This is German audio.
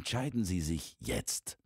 Entscheiden Sie sich jetzt.